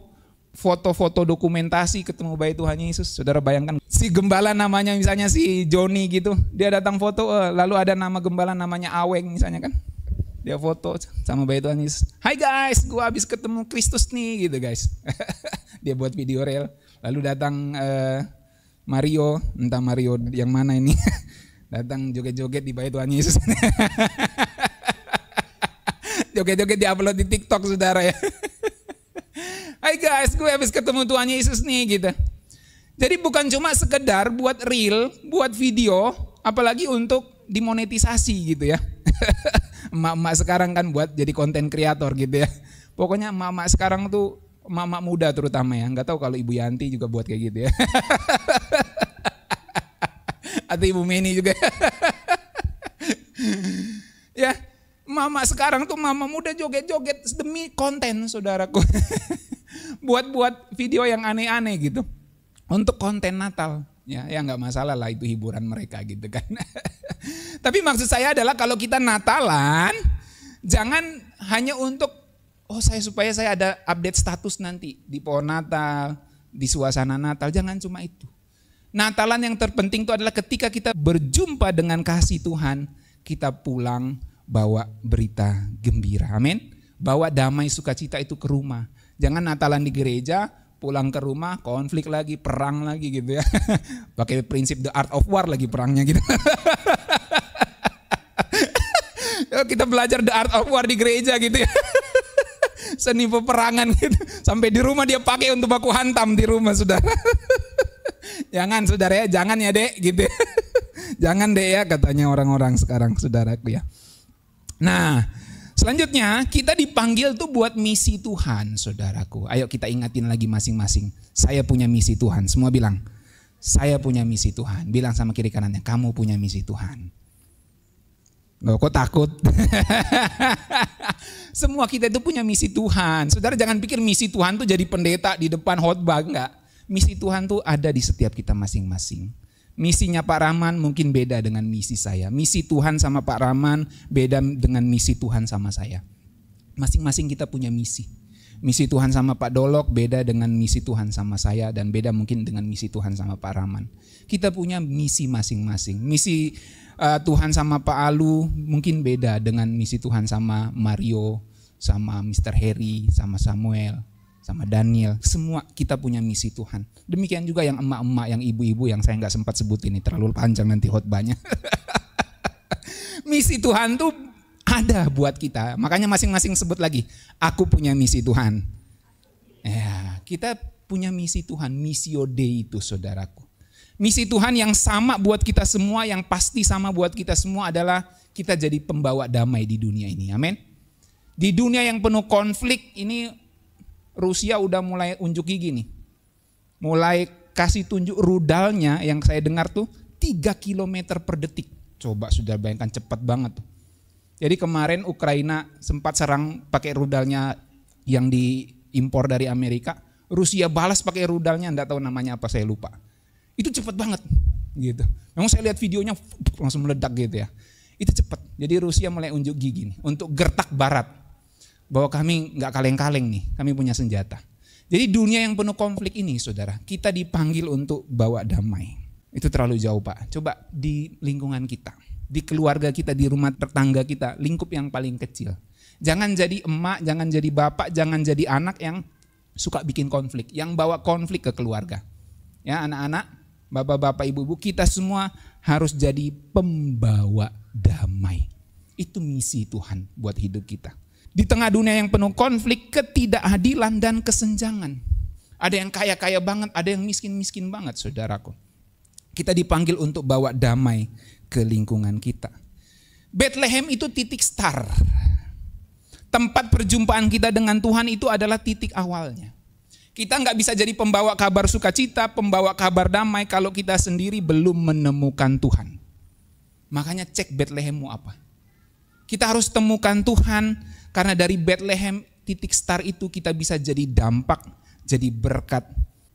foto-foto dokumentasi ketemu bayi Tuhan Yesus. Saudara bayangkan si gembala namanya misalnya si Joni gitu. Dia datang foto eh, lalu ada nama gembala namanya Aweng misalnya kan. Dia foto sama bayi Tuhan Yesus. Hai guys, gua habis ketemu Kristus nih gitu guys. *laughs* dia buat video real. Lalu datang uh, Mario, entah Mario yang mana ini. *laughs* datang joget-joget di bayi Tuhan Yesus. *laughs* Joget-joget upload di TikTok saudara ya. *laughs* Hai guys, gue habis ketemu Tuhan Yesus nih gitu. Jadi bukan cuma sekedar buat real, buat video, apalagi untuk dimonetisasi gitu ya. *laughs* Emak-emak sekarang kan buat jadi konten kreator gitu ya. Pokoknya emak-emak sekarang tuh mama muda terutama ya. Gak tahu kalau Ibu Yanti juga buat kayak gitu ya. *laughs* Atau Ibu Mini juga. ya, Mama sekarang tuh mama muda joget-joget demi konten saudaraku. *laughs* Buat-buat video yang aneh-aneh gitu. Untuk konten Natal. Ya, ya nggak masalah lah itu hiburan mereka gitu kan. *laughs* Tapi maksud saya adalah kalau kita Natalan, jangan hanya untuk oh saya supaya saya ada update status nanti di pohon Natal, di suasana Natal, jangan cuma itu. Natalan yang terpenting itu adalah ketika kita berjumpa dengan kasih Tuhan, kita pulang bawa berita gembira. Amin. Bawa damai sukacita itu ke rumah. Jangan Natalan di gereja, pulang ke rumah konflik lagi, perang lagi gitu ya. *laughs* Pakai prinsip the art of war lagi perangnya gitu. *laughs* Kita belajar the art of war di gereja gitu ya. *laughs* Seni peperangan gitu. Sampai di rumah dia pakai untuk baku hantam di rumah saudara. jangan saudara ya, jangan ya dek gitu. Ya. jangan deh ya katanya orang-orang sekarang saudaraku ya. Nah, selanjutnya kita dipanggil tuh buat misi Tuhan, saudaraku. Ayo kita ingatin lagi masing-masing. Saya punya misi Tuhan. Semua bilang, saya punya misi Tuhan. Bilang sama kiri kanannya, kamu punya misi Tuhan. Loh kok takut? *laughs* Semua kita itu punya misi Tuhan. Saudara jangan pikir misi Tuhan tuh jadi pendeta di depan khotbah, enggak. Misi Tuhan tuh ada di setiap kita masing-masing misinya Pak Rahman mungkin beda dengan misi saya. Misi Tuhan sama Pak Rahman beda dengan misi Tuhan sama saya. Masing-masing kita punya misi. Misi Tuhan sama Pak Dolok beda dengan misi Tuhan sama saya dan beda mungkin dengan misi Tuhan sama Pak Rahman. Kita punya misi masing-masing. Misi uh, Tuhan sama Pak Alu mungkin beda dengan misi Tuhan sama Mario, sama Mr. Harry, sama Samuel sama Daniel, semua kita punya misi Tuhan. Demikian juga yang emak-emak, yang ibu-ibu yang saya nggak sempat sebut ini terlalu panjang nanti khotbahnya. *laughs* misi Tuhan tuh ada buat kita. Makanya masing-masing sebut lagi, aku punya misi Tuhan. Ya, kita punya misi Tuhan, misi Dei itu saudaraku. Misi Tuhan yang sama buat kita semua, yang pasti sama buat kita semua adalah kita jadi pembawa damai di dunia ini. Amin. Di dunia yang penuh konflik ini Rusia udah mulai unjuk gigi nih. Mulai kasih tunjuk rudalnya yang saya dengar tuh 3 km per detik. Coba sudah bayangkan cepat banget. Jadi kemarin Ukraina sempat serang pakai rudalnya yang diimpor dari Amerika. Rusia balas pakai rudalnya, enggak tahu namanya apa saya lupa. Itu cepat banget gitu. Memang saya lihat videonya langsung meledak gitu ya. Itu cepat. Jadi Rusia mulai unjuk gigi nih untuk gertak barat bahwa kami nggak kaleng-kaleng nih, kami punya senjata. Jadi dunia yang penuh konflik ini saudara, kita dipanggil untuk bawa damai. Itu terlalu jauh pak, coba di lingkungan kita, di keluarga kita, di rumah tetangga kita, lingkup yang paling kecil. Jangan jadi emak, jangan jadi bapak, jangan jadi anak yang suka bikin konflik, yang bawa konflik ke keluarga. Ya anak-anak, bapak-bapak, ibu-ibu, kita semua harus jadi pembawa damai. Itu misi Tuhan buat hidup kita. Di tengah dunia yang penuh konflik, ketidakadilan dan kesenjangan. Ada yang kaya-kaya banget, ada yang miskin-miskin banget saudaraku. Kita dipanggil untuk bawa damai ke lingkungan kita. Bethlehem itu titik star. Tempat perjumpaan kita dengan Tuhan itu adalah titik awalnya. Kita nggak bisa jadi pembawa kabar sukacita, pembawa kabar damai kalau kita sendiri belum menemukan Tuhan. Makanya cek Bethlehemmu apa. Kita harus temukan Tuhan karena dari Bethlehem titik star itu kita bisa jadi dampak, jadi berkat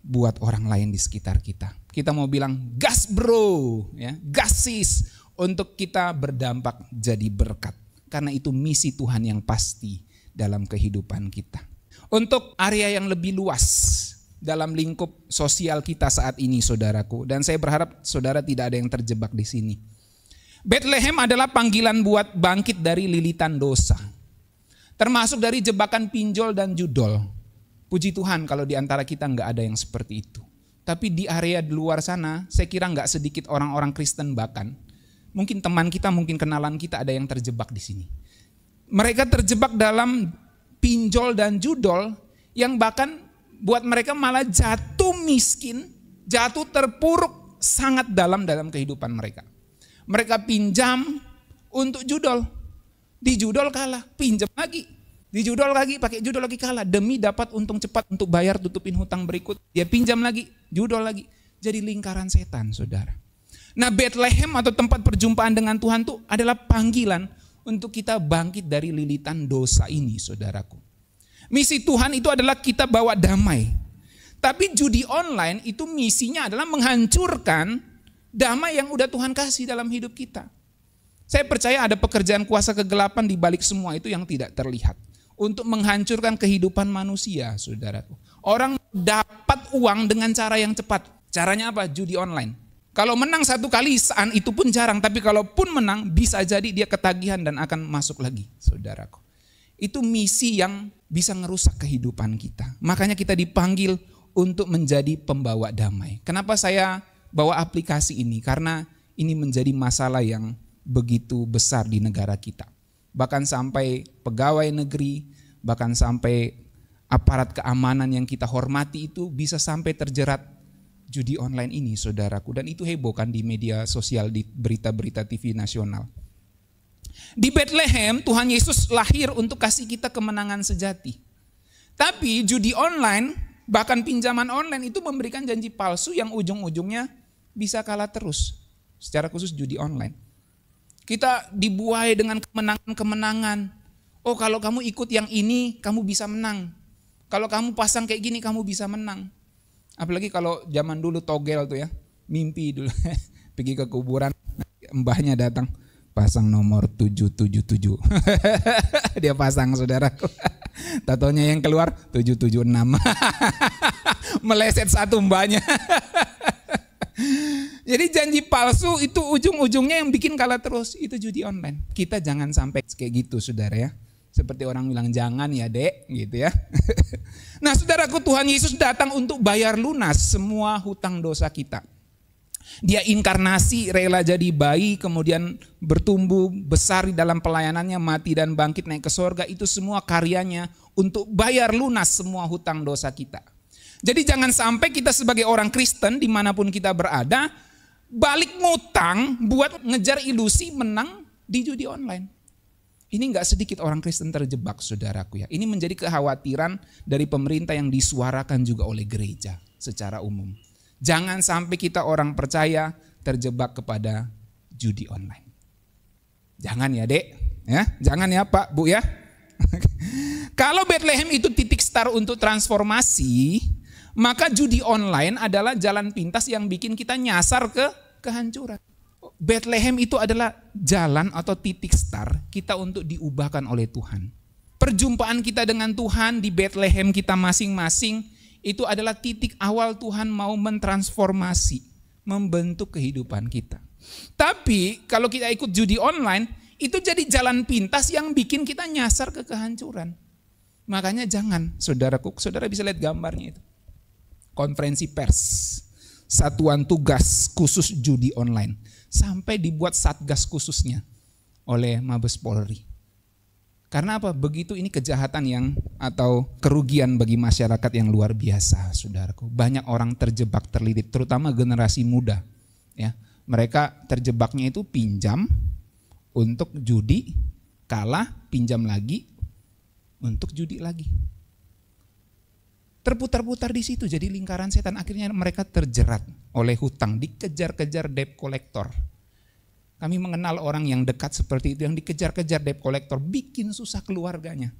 buat orang lain di sekitar kita. Kita mau bilang gas bro, ya, gasis untuk kita berdampak jadi berkat. Karena itu misi Tuhan yang pasti dalam kehidupan kita. Untuk area yang lebih luas dalam lingkup sosial kita saat ini saudaraku. Dan saya berharap saudara tidak ada yang terjebak di sini. Bethlehem adalah panggilan buat bangkit dari lilitan dosa. Termasuk dari jebakan pinjol dan judol. Puji Tuhan kalau di antara kita nggak ada yang seperti itu. Tapi di area di luar sana, saya kira nggak sedikit orang-orang Kristen bahkan. Mungkin teman kita, mungkin kenalan kita ada yang terjebak di sini. Mereka terjebak dalam pinjol dan judol yang bahkan buat mereka malah jatuh miskin, jatuh terpuruk sangat dalam dalam kehidupan mereka. Mereka pinjam untuk judol di judol kalah, pinjam lagi. Di judol lagi, pakai judol lagi kalah. Demi dapat untung cepat untuk bayar tutupin hutang berikut. Dia pinjam lagi, judol lagi. Jadi lingkaran setan, saudara. Nah Bethlehem atau tempat perjumpaan dengan Tuhan itu adalah panggilan untuk kita bangkit dari lilitan dosa ini, saudaraku. Misi Tuhan itu adalah kita bawa damai. Tapi judi online itu misinya adalah menghancurkan damai yang udah Tuhan kasih dalam hidup kita. Saya percaya ada pekerjaan kuasa kegelapan di balik semua itu yang tidak terlihat. Untuk menghancurkan kehidupan manusia, saudaraku. Orang dapat uang dengan cara yang cepat. Caranya apa? Judi online. Kalau menang satu kali, saat itu pun jarang. Tapi kalaupun menang, bisa jadi dia ketagihan dan akan masuk lagi, saudaraku. Itu misi yang bisa merusak kehidupan kita. Makanya kita dipanggil untuk menjadi pembawa damai. Kenapa saya bawa aplikasi ini? Karena ini menjadi masalah yang begitu besar di negara kita. Bahkan sampai pegawai negeri, bahkan sampai aparat keamanan yang kita hormati itu bisa sampai terjerat judi online ini saudaraku. Dan itu heboh kan di media sosial, di berita-berita TV nasional. Di Bethlehem Tuhan Yesus lahir untuk kasih kita kemenangan sejati. Tapi judi online, bahkan pinjaman online itu memberikan janji palsu yang ujung-ujungnya bisa kalah terus. Secara khusus judi online. Kita dibuai dengan kemenangan-kemenangan. Oh kalau kamu ikut yang ini, kamu bisa menang. Kalau kamu pasang kayak gini, kamu bisa menang. Apalagi kalau zaman dulu togel tuh ya, mimpi dulu. *laughs* Pergi ke kuburan, mbahnya datang, pasang nomor 777. *laughs* Dia pasang saudaraku. *laughs* Tatonya yang keluar 776. Meleset satu mbahnya. Jadi janji palsu itu ujung-ujungnya yang bikin kalah terus. Itu judi online. Kita jangan sampai kayak gitu saudara ya. Seperti orang bilang jangan ya dek gitu ya. *laughs* nah saudaraku Tuhan Yesus datang untuk bayar lunas semua hutang dosa kita. Dia inkarnasi, rela jadi bayi, kemudian bertumbuh besar di dalam pelayanannya, mati dan bangkit naik ke sorga. Itu semua karyanya untuk bayar lunas semua hutang dosa kita. Jadi jangan sampai kita sebagai orang Kristen dimanapun kita berada, balik ngutang buat ngejar ilusi menang di judi online. Ini nggak sedikit orang Kristen terjebak saudaraku ya. Ini menjadi kekhawatiran dari pemerintah yang disuarakan juga oleh gereja secara umum. Jangan sampai kita orang percaya terjebak kepada judi online. Jangan ya dek, ya jangan ya pak, bu ya. *laughs* Kalau Bethlehem itu titik start untuk transformasi, maka judi online adalah jalan pintas yang bikin kita nyasar ke kehancuran. Bethlehem itu adalah jalan atau titik star kita untuk diubahkan oleh Tuhan. Perjumpaan kita dengan Tuhan di Bethlehem kita masing-masing itu adalah titik awal Tuhan mau mentransformasi, membentuk kehidupan kita. Tapi kalau kita ikut judi online, itu jadi jalan pintas yang bikin kita nyasar ke kehancuran. Makanya jangan, saudaraku, saudara bisa lihat gambarnya itu konferensi pers, satuan tugas khusus judi online, sampai dibuat satgas khususnya oleh Mabes Polri. Karena apa? Begitu ini kejahatan yang atau kerugian bagi masyarakat yang luar biasa, saudaraku. Banyak orang terjebak terlilit, terutama generasi muda. Ya, mereka terjebaknya itu pinjam untuk judi, kalah pinjam lagi untuk judi lagi terputar-putar di situ jadi lingkaran setan akhirnya mereka terjerat oleh hutang dikejar-kejar debt collector kami mengenal orang yang dekat seperti itu yang dikejar-kejar debt collector bikin susah keluarganya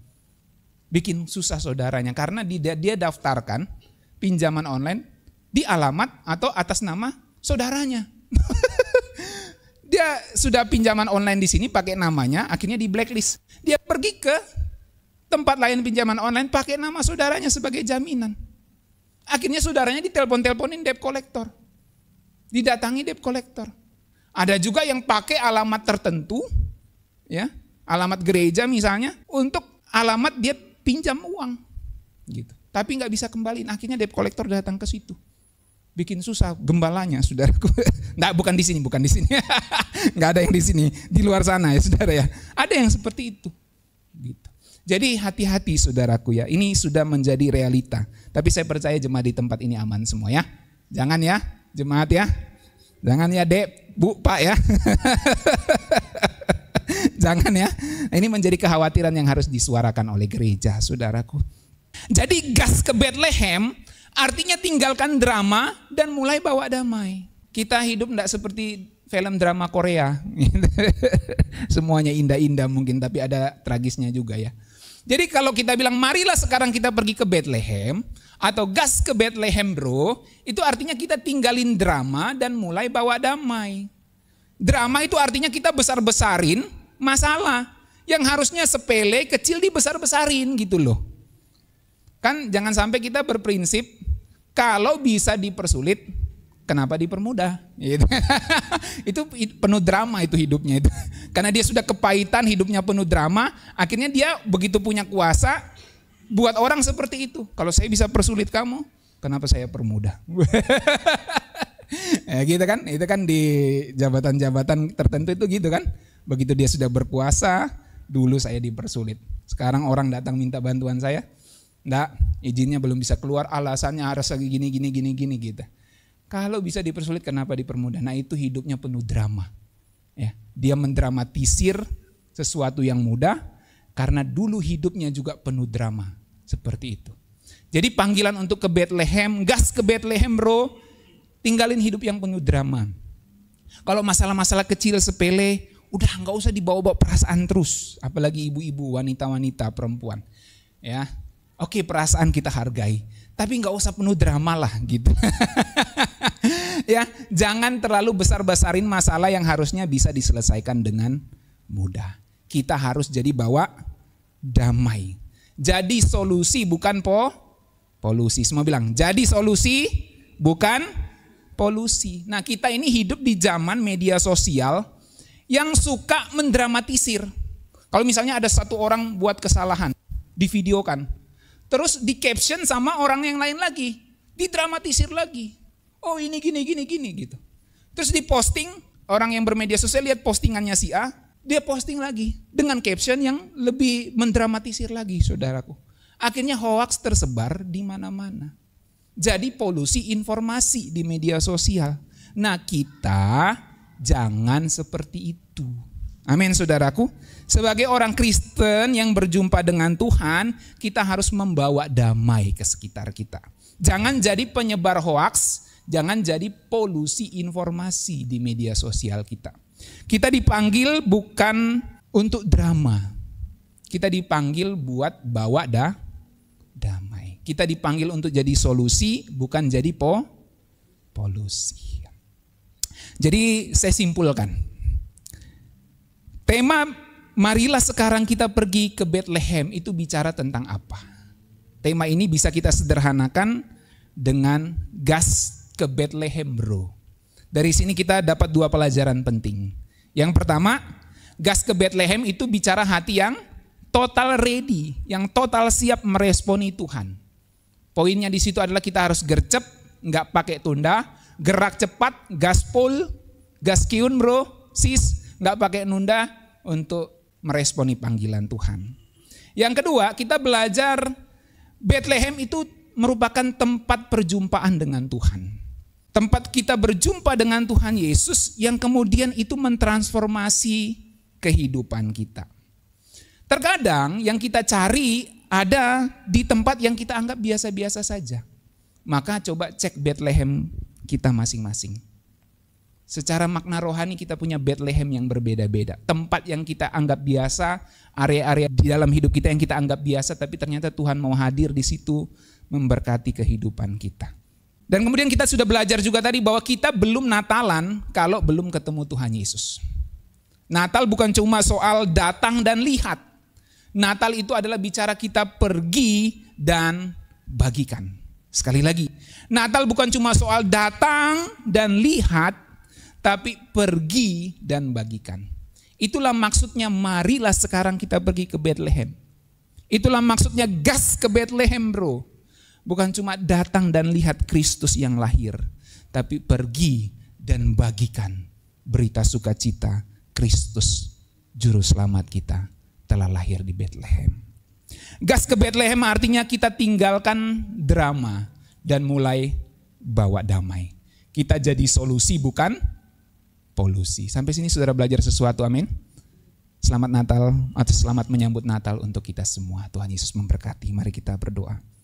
bikin susah saudaranya karena dia dia daftarkan pinjaman online di alamat atau atas nama saudaranya *laughs* dia sudah pinjaman online di sini pakai namanya akhirnya di blacklist dia pergi ke tempat lain pinjaman online pakai nama saudaranya sebagai jaminan. Akhirnya saudaranya ditelepon-teleponin debt collector. Didatangi debt collector. Ada juga yang pakai alamat tertentu, ya, alamat gereja misalnya, untuk alamat dia pinjam uang. Gitu. Tapi nggak bisa kembaliin. Akhirnya debt collector datang ke situ bikin susah gembalanya saudaraku. *laughs* Nggak, bukan di sini, bukan di sini. *laughs* Nggak ada yang di sini, di luar sana ya saudara ya. Ada yang seperti itu. Jadi hati-hati saudaraku ya, ini sudah menjadi realita. Tapi saya percaya jemaat di tempat ini aman semua ya. Jangan ya jemaat ya, jangan ya dek, bu, pak ya. *laughs* jangan ya, ini menjadi kekhawatiran yang harus disuarakan oleh gereja saudaraku. Jadi gas ke Bethlehem artinya tinggalkan drama dan mulai bawa damai. Kita hidup tidak seperti film drama Korea. *laughs* Semuanya indah-indah mungkin tapi ada tragisnya juga ya. Jadi kalau kita bilang marilah sekarang kita pergi ke Bethlehem atau gas ke Bethlehem bro, itu artinya kita tinggalin drama dan mulai bawa damai. Drama itu artinya kita besar-besarin masalah yang harusnya sepele kecil dibesar-besarin gitu loh. Kan jangan sampai kita berprinsip kalau bisa dipersulit kenapa dipermudah? Gitu. *laughs* itu penuh drama itu hidupnya itu. *laughs* Karena dia sudah kepahitan, hidupnya penuh drama, akhirnya dia begitu punya kuasa buat orang seperti itu. Kalau saya bisa persulit kamu, kenapa saya permudah? *laughs* ya gitu kan, itu kan di jabatan-jabatan tertentu itu gitu kan. Begitu dia sudah berkuasa, dulu saya dipersulit. Sekarang orang datang minta bantuan saya, enggak, izinnya belum bisa keluar, alasannya harus gini gini gini gini gitu. Kalau bisa dipersulit kenapa dipermudah? Nah, itu hidupnya penuh drama. Ya, dia mendramatisir sesuatu yang mudah karena dulu hidupnya juga penuh drama seperti itu. Jadi panggilan untuk ke Bethlehem, gas ke Bethlehem bro, tinggalin hidup yang penuh drama. Kalau masalah-masalah kecil sepele, udah nggak usah dibawa-bawa perasaan terus, apalagi ibu-ibu, wanita-wanita, perempuan. Ya, oke perasaan kita hargai, tapi nggak usah penuh drama lah gitu. *laughs* ya, jangan terlalu besar-besarin masalah yang harusnya bisa diselesaikan dengan mudah. Kita harus jadi bawa damai. Jadi solusi bukan po polusi. Semua bilang, jadi solusi bukan polusi. Nah, kita ini hidup di zaman media sosial yang suka mendramatisir. Kalau misalnya ada satu orang buat kesalahan, divideokan Terus di caption sama orang yang lain lagi, didramatisir lagi. Oh ini gini gini gini gitu. Terus diposting, orang yang bermedia sosial lihat postingannya si A, dia posting lagi dengan caption yang lebih mendramatisir lagi saudaraku. Akhirnya hoax tersebar di mana-mana. Jadi polusi informasi di media sosial. Nah kita jangan seperti itu. Amin saudaraku. Sebagai orang Kristen yang berjumpa dengan Tuhan, kita harus membawa damai ke sekitar kita. Jangan jadi penyebar hoaks, jangan jadi polusi informasi di media sosial kita. Kita dipanggil bukan untuk drama. Kita dipanggil buat bawa dah damai. Kita dipanggil untuk jadi solusi, bukan jadi po polusi. Jadi saya simpulkan, Tema marilah sekarang kita pergi ke Bethlehem itu bicara tentang apa? Tema ini bisa kita sederhanakan dengan gas ke Bethlehem bro. Dari sini kita dapat dua pelajaran penting. Yang pertama, gas ke Bethlehem itu bicara hati yang total ready, yang total siap meresponi Tuhan. Poinnya di situ adalah kita harus gercep, nggak pakai tunda, gerak cepat, gaspol, gaskiun bro, sis, Nggak pakai nunda untuk meresponi panggilan Tuhan. Yang kedua, kita belajar Bethlehem itu merupakan tempat perjumpaan dengan Tuhan. Tempat kita berjumpa dengan Tuhan Yesus yang kemudian itu mentransformasi kehidupan kita. Terkadang yang kita cari ada di tempat yang kita anggap biasa-biasa saja. Maka coba cek Bethlehem kita masing-masing. Secara makna rohani kita punya Bethlehem yang berbeda-beda. Tempat yang kita anggap biasa, area-area di dalam hidup kita yang kita anggap biasa tapi ternyata Tuhan mau hadir di situ memberkati kehidupan kita. Dan kemudian kita sudah belajar juga tadi bahwa kita belum Natalan kalau belum ketemu Tuhan Yesus. Natal bukan cuma soal datang dan lihat. Natal itu adalah bicara kita pergi dan bagikan. Sekali lagi, Natal bukan cuma soal datang dan lihat, tapi pergi dan bagikan. Itulah maksudnya marilah sekarang kita pergi ke Bethlehem. Itulah maksudnya gas ke Bethlehem bro. Bukan cuma datang dan lihat Kristus yang lahir. Tapi pergi dan bagikan berita sukacita Kristus Juru Selamat kita telah lahir di Bethlehem. Gas ke Bethlehem artinya kita tinggalkan drama dan mulai bawa damai. Kita jadi solusi bukan polusi. Sampai sini saudara belajar sesuatu, amin. Selamat Natal atau selamat menyambut Natal untuk kita semua. Tuhan Yesus memberkati. Mari kita berdoa.